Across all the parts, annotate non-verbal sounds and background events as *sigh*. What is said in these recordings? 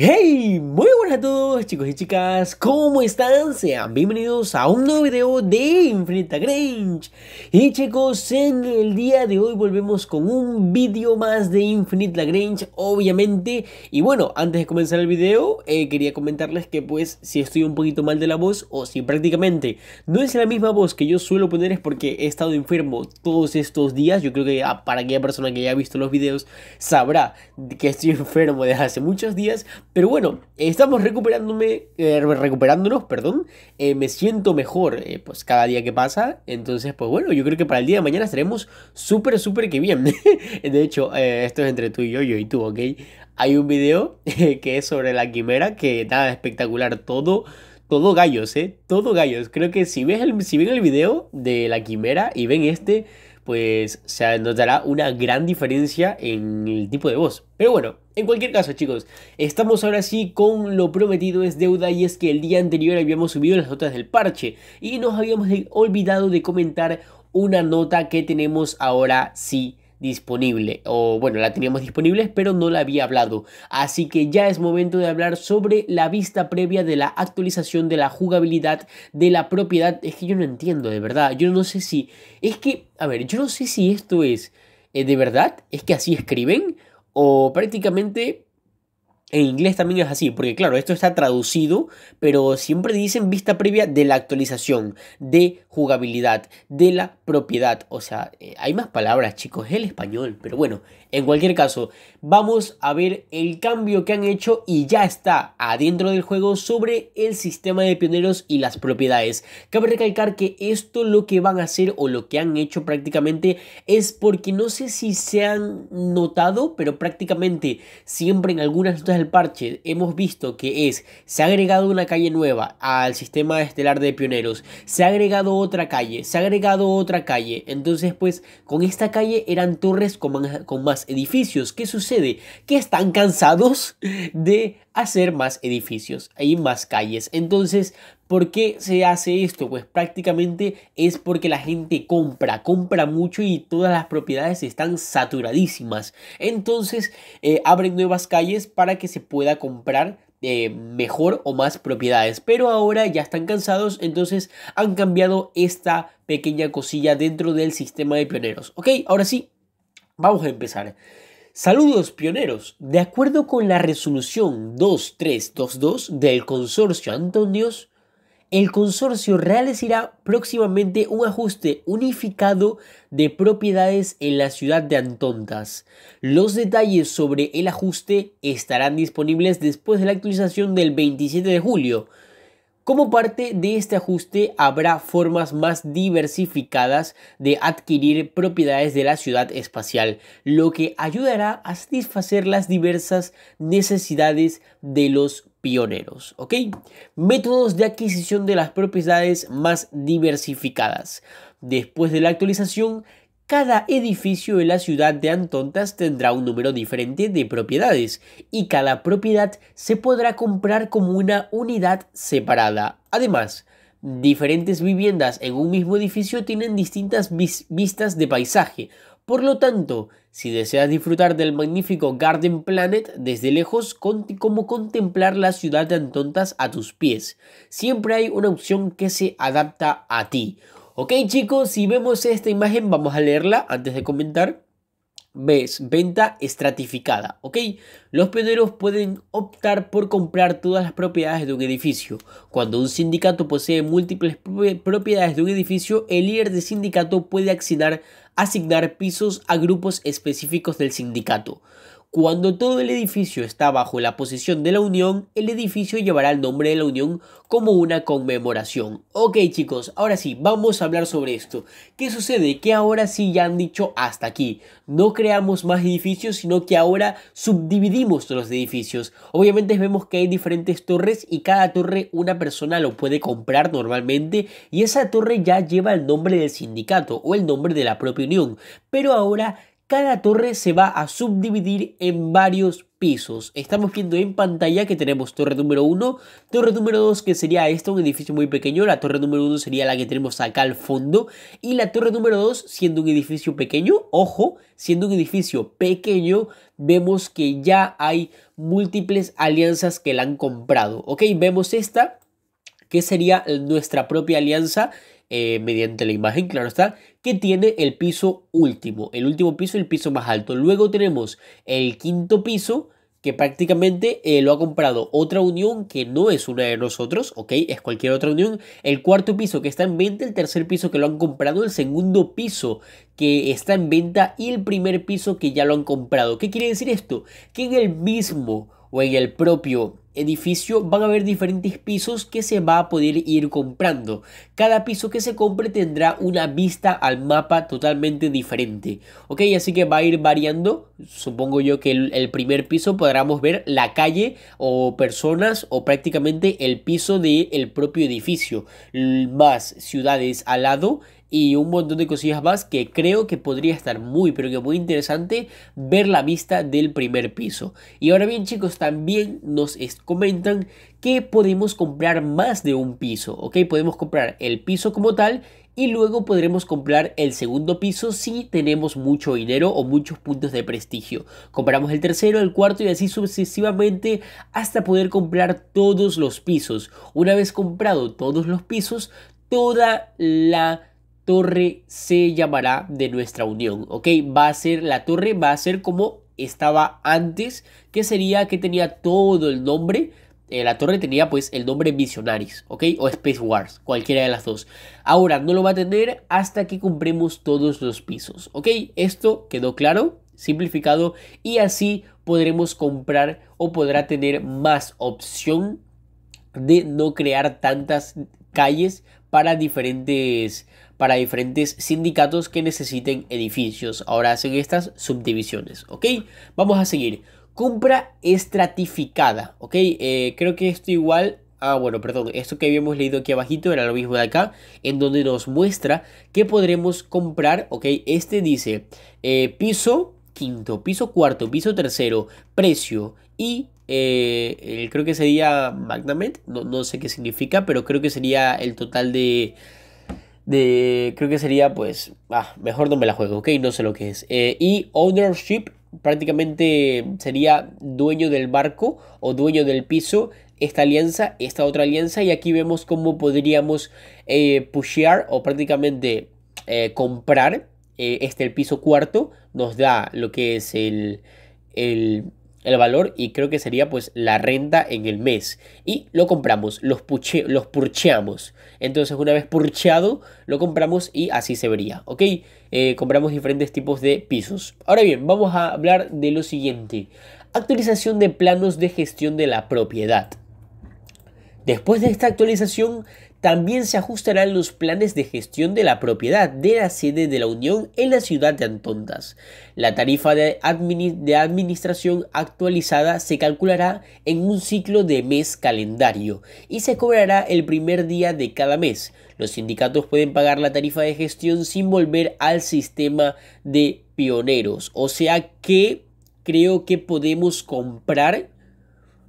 Hey, muy buenas a todos chicos y chicas, ¿cómo están? Sean bienvenidos a un nuevo video de Infinite Grange Y chicos, en el día de hoy volvemos con un video más de Infinite Grange, obviamente Y bueno, antes de comenzar el video, eh, quería comentarles que pues si estoy un poquito mal de la voz O si prácticamente no es la misma voz que yo suelo poner es porque he estado enfermo todos estos días Yo creo que ah, para aquella persona que haya visto los videos sabrá que estoy *laughs* enfermo desde hace muchos días pero bueno, estamos recuperándome, eh, recuperándonos, perdón. Eh, me siento mejor eh, pues cada día que pasa. Entonces, pues bueno, yo creo que para el día de mañana estaremos súper, súper que bien. *laughs* de hecho, esto es entre tú y yo, yo y tú, ¿ok? Hay un video que es sobre la quimera, que nada, espectacular todo todo gallos, ¿eh? Todo gallos. Creo que si, ves el, si ven el video de la quimera y ven este, pues se notará una gran diferencia en el tipo de voz. Pero bueno, en cualquier caso, chicos, estamos ahora sí con lo prometido es deuda y es que el día anterior habíamos subido las notas del parche y nos habíamos olvidado de comentar una nota que tenemos ahora sí disponible o bueno la teníamos disponible pero no la había hablado así que ya es momento de hablar sobre la vista previa de la actualización de la jugabilidad de la propiedad es que yo no entiendo de verdad yo no sé si es que a ver yo no sé si esto es eh, de verdad es que así escriben o prácticamente en inglés también es así, porque claro, esto está traducido, pero siempre dicen vista previa de la actualización, de jugabilidad, de la propiedad. O sea, eh, hay más palabras, chicos, el español. Pero bueno, en cualquier caso, vamos a ver el cambio que han hecho y ya está adentro del juego sobre el sistema de pioneros y las propiedades. Cabe recalcar que esto lo que van a hacer o lo que han hecho prácticamente es porque no sé si se han notado, pero prácticamente siempre en algunas notas del parche hemos visto que es, se ha agregado una calle nueva al sistema estelar de pioneros, se ha agregado calle, se ha agregado otra calle. Entonces, pues, con esta calle eran torres con, más edificios. ¿Qué sucede? Que están cansados de hacer más edificios y más calles. Entonces, ¿por qué se hace esto? Pues prácticamente es porque la gente compra, compra mucho y todas las propiedades están saturadísimas. Entonces, eh, abren nuevas calles para que se pueda comprar eh, mejor o más propiedades. Pero ahora ya están cansados, entonces han cambiado esta pequeña cosilla dentro del sistema de pioneros. Ok, ahora sí, vamos a empezar. Saludos pioneros. De acuerdo con la resolución 2322 del consorcio Antonios, el consorcio realizará próximamente un ajuste unificado de propiedades en la ciudad de Antontas. Los detalles sobre el ajuste estarán disponibles después de la actualización del 27 de julio. Como parte de este ajuste habrá formas más diversificadas de adquirir propiedades de la ciudad espacial, lo que ayudará a satisfacer las diversas necesidades de los pioneros, ¿ok? Métodos de adquisición de las propiedades más diversificadas. Después de la actualización, cada edificio de la ciudad de Antontas tendrá un número diferente de propiedades y cada propiedad se podrá comprar como una unidad separada. Además, diferentes viviendas en un mismo edificio tienen distintas vistas de paisaje, por lo tanto, si deseas disfrutar del magnífico Garden Planet desde lejos, cómo como contemplar la ciudad de Antontas a tus pies, siempre hay una opción que se adapta a ti. Ok chicos, si vemos esta imagen vamos a leerla antes de comentar. Ves, venta estratificada, ¿ok? Los pioneros pueden optar por comprar todas las propiedades de un edificio. Cuando un sindicato posee múltiples propiedades de un edificio, el líder de sindicato puede accionar asignar pisos a grupos específicos del sindicato, cuando todo el edificio está bajo la posesión de la Unión, el edificio llevará el nombre de la Unión como una conmemoración. Ok chicos, ahora sí, vamos a hablar sobre esto. ¿Qué sucede? Que ahora sí ya han dicho hasta aquí. No creamos más edificios, sino que ahora subdividimos los edificios. Obviamente vemos que hay diferentes torres y cada torre una persona lo puede comprar normalmente y esa torre ya lleva el nombre del sindicato o el nombre de la propia Unión. Pero ahora cada torre se va a subdividir en varios pisos. Estamos viendo en pantalla que tenemos torre número 1, torre número 2 que sería esta, un edificio muy pequeño, la torre número 1 sería la que tenemos acá al fondo y la torre número 2 siendo un edificio pequeño, ojo, siendo un edificio pequeño, vemos que ya hay múltiples alianzas que la han comprado. Ok, vemos esta que sería nuestra propia alianza eh, mediante la imagen, claro está, que tiene el piso último, el último piso y el piso más alto. Luego tenemos el quinto piso, que prácticamente eh, lo ha comprado otra unión que no es una de nosotros, ¿ok? Es cualquier otra unión. El cuarto piso que está en venta, el tercer piso que lo han comprado, el segundo piso que está en venta y el primer piso que ya lo han comprado. ¿Qué quiere decir esto? Que en el mismo o en el propio edificio van a haber diferentes pisos que se va a poder ir comprando. Cada piso que se compre tendrá una vista al mapa totalmente diferente. Ok, así que va a ir variando. Supongo yo que el, primer piso podremos ver la calle o personas o prácticamente el piso del el propio edificio. Más ciudades al lado y un montón de cosillas más que creo que podría estar muy, pero que muy interesante ver la vista del primer piso. Y ahora bien chicos, también nos comentan que podemos comprar más de un piso, ¿ok? Podemos comprar el piso como tal y luego podremos comprar el segundo piso si tenemos mucho dinero o muchos puntos de prestigio. Compramos el tercero, el cuarto y así sucesivamente hasta poder comprar todos los pisos. Una vez comprado todos los pisos, toda la torre se llamará de nuestra unión, ¿ok? Va a ser, la torre va a ser como estaba antes, que sería que tenía todo el nombre, eh, la torre tenía pues el nombre Visionaries, ¿ok? O Space Wars, cualquiera de las dos. Ahora no lo va a tener hasta que compremos todos los pisos, ¿ok? Esto quedó claro, simplificado y así podremos comprar o podrá tener más opción de no crear tantas calles para diferentes para diferentes sindicatos que necesiten edificios. Ahora hacen estas subdivisiones, ¿ok? Vamos a seguir. Compra estratificada, ¿ok? Eh, creo que esto igual Ah, bueno, perdón, esto que habíamos leído aquí abajito era lo mismo de acá, en donde nos muestra que podremos comprar, ok, este dice eh, piso quinto, piso cuarto, piso tercero, precio y eh, creo que sería Magnamet, no sé qué significa, pero creo que sería el total de, creo que sería pues, ah, mejor no me la juego, ok, no sé lo que es. Eh, y ownership prácticamente sería dueño del barco o dueño del piso, esta alianza, esta otra alianza, y aquí vemos cómo podríamos eh, pushear o prácticamente eh, comprar este el piso cuarto, nos da lo que es el el valor y creo que sería pues la renta en el mes. Y lo compramos, los, los purcheamos. Entonces una vez purcheado, lo compramos y así se vería, ¿ok? Eh, compramos diferentes tipos de pisos. Ahora bien, vamos a hablar de lo siguiente. Actualización de planos de gestión de la propiedad. Después de esta actualización también se ajustarán los planes de gestión de la propiedad de la sede de la Unión en la ciudad de Antontas. La tarifa de, de administración actualizada se calculará en un ciclo de mes calendario y se cobrará el primer día de cada mes. Los sindicatos pueden pagar la tarifa de gestión sin volver al sistema de pioneros. O sea que creo que podemos comprar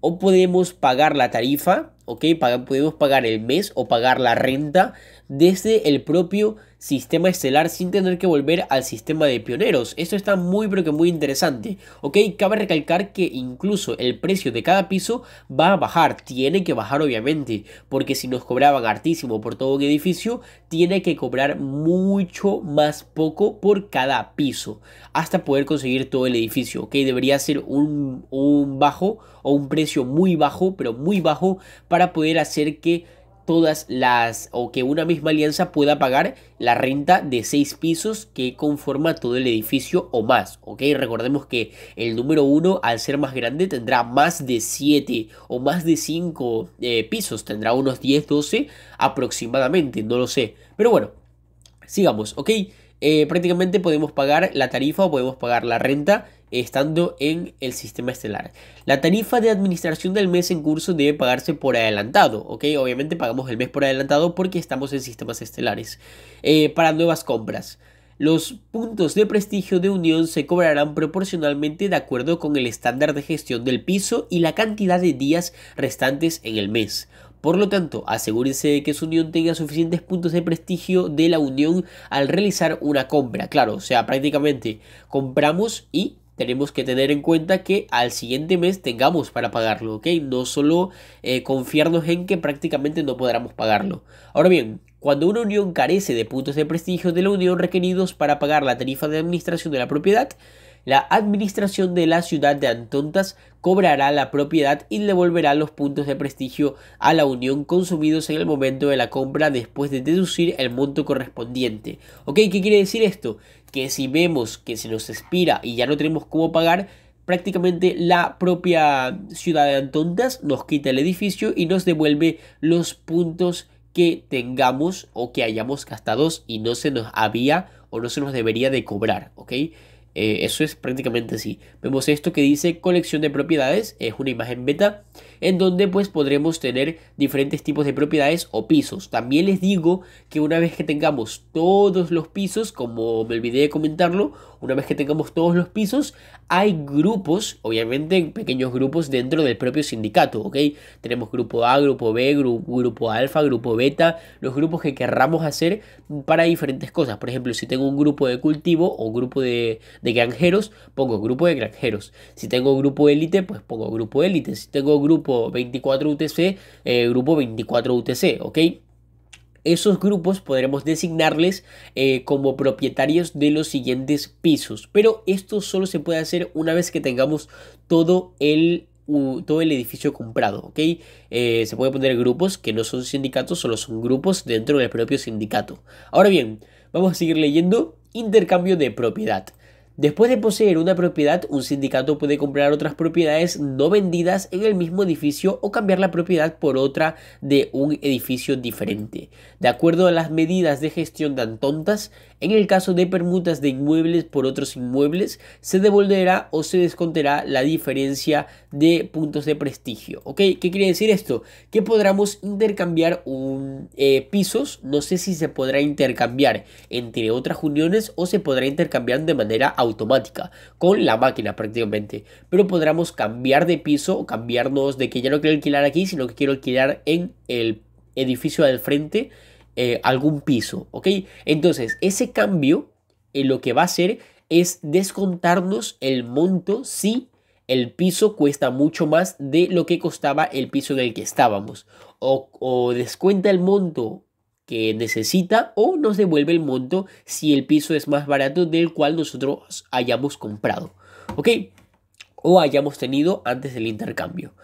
o podemos pagar la tarifa, ¿ok? podemos pagar el mes o pagar la renta desde el propio sistema estelar sin tener que volver al sistema de pioneros. Esto está muy pero que muy interesante. Ok, cabe recalcar que incluso el precio de cada piso va a bajar. Tiene que bajar obviamente. Porque si nos cobraban hartísimo por todo un edificio, tiene que cobrar mucho más poco por cada piso. Hasta poder conseguir todo el edificio. Ok, debería ser un, un bajo o un precio muy bajo, pero muy bajo para poder hacer que todas las o que una misma alianza pueda pagar la renta de seis pisos que conforma todo el edificio o más, ¿ok? Recordemos que el número uno al ser más grande tendrá más de siete o más de cinco eh, pisos, tendrá unos 10, 12 aproximadamente, no lo sé, pero bueno, sigamos, ¿ok? Eh, prácticamente podemos pagar la tarifa o podemos pagar la renta estando en el sistema estelar. La tarifa de administración del mes en curso debe pagarse por adelantado, ¿ok? Obviamente pagamos el mes por adelantado porque estamos en sistemas estelares. Eh, para nuevas compras. Los puntos de prestigio de unión se cobrarán proporcionalmente de acuerdo con el estándar de gestión del piso y la cantidad de días restantes en el mes. Por lo tanto, asegúrense de que su unión tenga suficientes puntos de prestigio de la unión al realizar una compra. Claro, o sea, prácticamente compramos y tenemos que tener en cuenta que al siguiente mes tengamos para pagarlo, ¿ok? No solo eh, confiarnos en que prácticamente no podremos pagarlo. Ahora bien, cuando una unión carece de puntos de prestigio de la unión requeridos para pagar la tarifa de administración de la propiedad, la administración de la ciudad de Antontas cobrará la propiedad y devolverá los puntos de prestigio a la Unión consumidos en el momento de la compra después de deducir el monto correspondiente. ¿Ok? ¿Qué quiere decir esto? Que si vemos que se nos expira y ya no tenemos cómo pagar, prácticamente la propia ciudad de Antontas nos quita el edificio y nos devuelve los puntos que tengamos o que hayamos gastado y no se nos había o no se nos debería de cobrar, ¿ok? Eh, eso es prácticamente así. Vemos esto que dice colección de propiedades, es una imagen beta en donde pues podremos tener diferentes tipos de propiedades o pisos. También les digo que una vez que tengamos todos los pisos, como me olvidé de comentarlo, una vez que tengamos todos los pisos, hay grupos, obviamente pequeños grupos dentro del propio sindicato, ¿ok? Tenemos grupo A, grupo B, grupo alfa, grupo beta, los grupos que querramos hacer para diferentes cosas. Por ejemplo, si tengo un grupo de cultivo o grupo de, de granjeros, pongo grupo de granjeros. Si tengo grupo élite, pues pongo grupo élite. Si tengo grupo grupo 24UTC, eh, grupo 24UTC, ¿ok? Esos grupos podremos designarles eh, como propietarios de los siguientes pisos, pero esto solo se puede hacer una vez que tengamos todo el todo el edificio comprado, ¿ok? Eh, se puede poner grupos que no son sindicatos, solo son grupos dentro del propio sindicato. Ahora bien, vamos a seguir leyendo intercambio de propiedad. Después de poseer una propiedad, un sindicato puede comprar otras propiedades no vendidas en el mismo edificio o cambiar la propiedad por otra de un edificio diferente. De acuerdo a las medidas de gestión tan tontas, en el caso de permutas de inmuebles por otros inmuebles, se devolverá o se descontará la diferencia de puntos de prestigio. ¿Qué quiere decir esto? Que podremos intercambiar eh, pisos, no sé si se podrá intercambiar entre otras uniones o se podrá intercambiar de manera automática automática, con la máquina prácticamente. Pero podremos cambiar de piso o cambiarnos de que ya no quiero alquilar aquí, sino que quiero alquilar en el edificio del frente eh, algún piso, ¿ok? Entonces, ese cambio eh, lo que va a hacer es descontarnos el monto si el piso cuesta mucho más de lo que costaba el piso en el que estábamos. o descuenta el monto que necesita o nos devuelve el monto si el piso es más barato del cual nosotros hayamos comprado, ¿ok? O hayamos tenido antes del intercambio.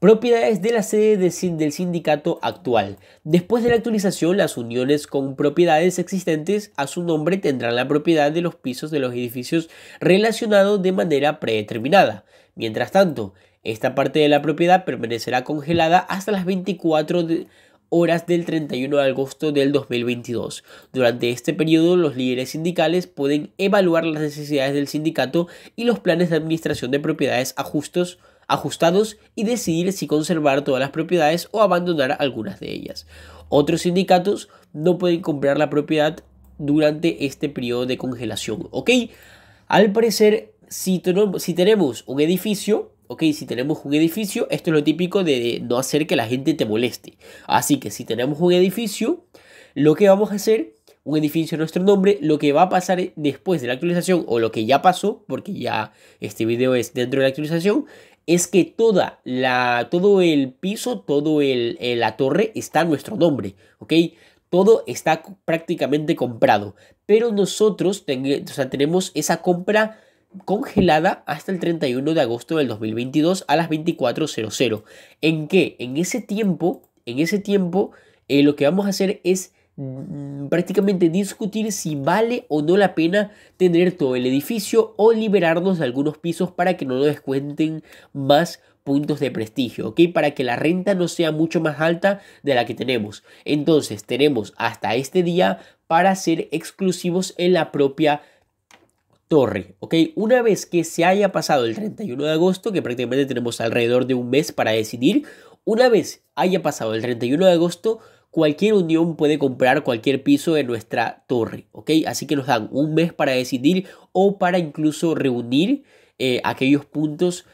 Propiedades de la sede del sindicato actual. Después de la actualización, las uniones con propiedades existentes a su nombre tendrán la propiedad de los pisos de los edificios relacionados de manera predeterminada. Mientras tanto, esta parte de la propiedad permanecerá congelada hasta las 24 de horas del 31 de agosto del 2022. Durante este periodo, los líderes sindicales pueden evaluar las necesidades del sindicato y los planes de administración de propiedades ajustos, ajustados y decidir si conservar todas las propiedades o abandonar algunas de ellas. Otros sindicatos no pueden comprar la propiedad durante este periodo de congelación, ¿ok? Al parecer, si tenemos un edificio ok, si tenemos un edificio, esto es lo típico de no hacer que la gente te moleste. Así que si tenemos un edificio, lo que vamos a hacer, un edificio en nuestro nombre, lo que va a pasar después de la actualización o lo que ya pasó, porque ya este video es dentro de la actualización, es que toda la, todo el piso, toda eh, la torre está a nuestro nombre, ok. Todo está prácticamente comprado, pero nosotros sea, tenemos esa compra congelada hasta el 31 de agosto del 2022 a las 24.00. ¿En que En ese tiempo, en ese tiempo, eh, lo que vamos a hacer es mm, prácticamente discutir si vale o no la pena tener todo el edificio o liberarnos de algunos pisos para que no nos descuenten más puntos de prestigio, ¿ok? Para que la renta no sea mucho más alta de la que tenemos. Entonces, tenemos hasta este día para ser exclusivos en la propia torre. ¿ok? Una vez que se haya pasado el 31 de agosto, que prácticamente tenemos alrededor de un mes para decidir, una vez haya pasado el 31 de agosto, cualquier unión puede comprar cualquier piso de nuestra torre, ¿ok? Así que nos dan un mes para decidir o para incluso reunir eh, aquellos puntos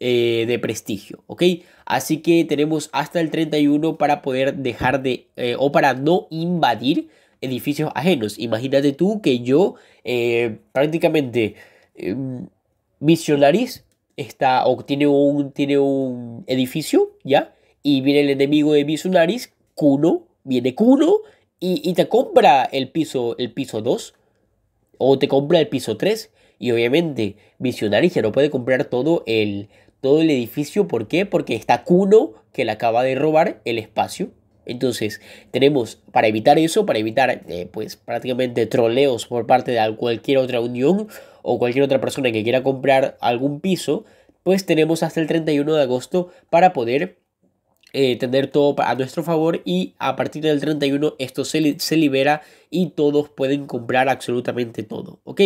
eh, de prestigio, ¿ok? Así que tenemos hasta el 31 para poder dejar de, eh, o para no invadir edificios ajenos. Imagínate tú que yo eh, prácticamente eh, está, o tiene un, tiene un edificio, ¿ya? Y viene el enemigo de visionaris, Kuno, viene Kuno y, te compra el piso, el piso 2 o te compra el piso 3. Y obviamente visionaris ya no puede comprar todo el, todo el edificio. ¿Por qué? Porque está Kuno que le acaba de robar el espacio. Entonces, tenemos para evitar eso, para evitar eh, pues prácticamente troleos por parte de cualquier otra unión o cualquier otra persona que quiera comprar algún piso, pues tenemos hasta el 31 de agosto para poder eh, tener todo a nuestro favor y a partir del 31 esto se, se libera y todos pueden comprar absolutamente todo, ¿ok?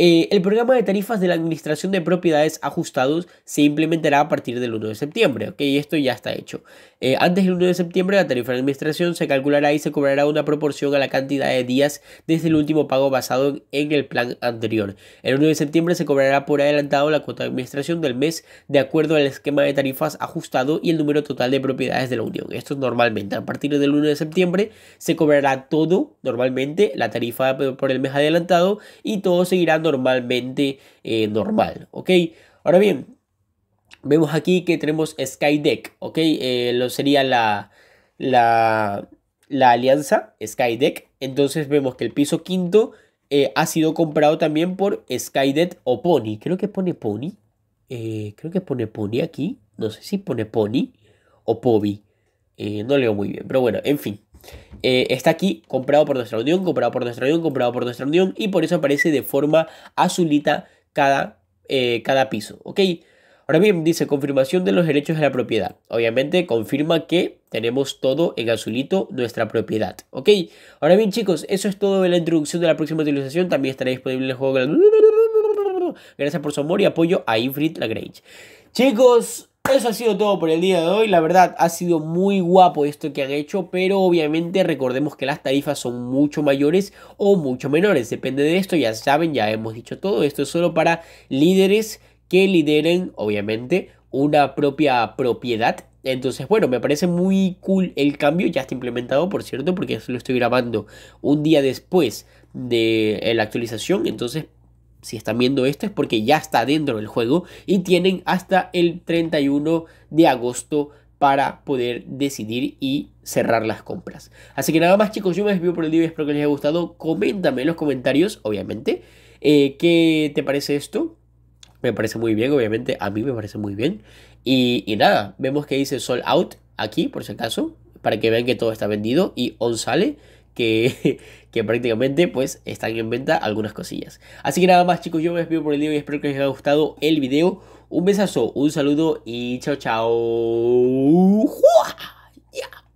Eh, el programa de tarifas de la Administración de Propiedades Ajustados se implementará a partir del 1 de septiembre, ¿ok? Esto ya está hecho. Eh, antes del 1 de septiembre, la tarifa de administración se calculará y se cobrará una proporción a la cantidad de días desde el último pago basado en el plan anterior. El 1 de septiembre se cobrará por adelantado la cuota de administración del mes de acuerdo al esquema de tarifas ajustado y el número total de propiedades de la Unión. Esto normalmente. A partir del 1 de septiembre se cobrará todo, normalmente, la tarifa por el mes adelantado y todo seguirá normalmente eh, normal, ¿ok? Ahora bien, vemos aquí que tenemos Skydeck, ¿ok? Eh, lo sería la, la, la alianza Skydeck. Entonces vemos que el piso quinto eh, ha sido comprado también por Skydeck o Pony. Creo que pone Pony. creo que pone Pony aquí. No sé si pone Pony o Poby no leo muy bien, pero bueno, en fin. Eh, está aquí comprado por nuestra unión, comprado por nuestra unión, comprado por nuestra unión y por eso aparece de forma azulita cada, eh, cada piso, ¿ok? Ahora bien, dice confirmación de los derechos de la propiedad. Obviamente confirma que tenemos todo en azulito nuestra propiedad, ¿ok? Ahora bien chicos, eso es todo de la introducción de la próxima utilización. También estará disponible el juego. Gracias por su amor y apoyo a Infinite Lagrange. Chicos, eso ha sido todo por el día de hoy. La verdad, ha sido muy guapo esto que han hecho, pero obviamente recordemos que las tarifas son mucho mayores o mucho menores. Depende de esto, ya saben, ya hemos dicho todo. Esto es solo para líderes que lideren, obviamente, una propia propiedad. Entonces, bueno, me parece muy cool el cambio. Ya está implementado, por cierto, porque lo estoy grabando un día después de la actualización. Entonces, si están viendo esto es porque ya está dentro del juego y tienen hasta el 31 de agosto para poder decidir y cerrar las compras. Así que nada más chicos, yo me despido por el día y espero que les haya gustado. Coméntame en los comentarios, obviamente, eh, qué te parece esto. Me parece muy bien, obviamente, a mí me parece muy bien. Y, y nada, vemos que dice Sol out aquí, por si acaso, para que vean que todo está vendido y on sale. *laughs* que, prácticamente pues están en venta algunas cosillas. Así que nada más chicos, yo me despido por el día y espero que les haya gustado el video. Un besazo, un saludo y chao chao.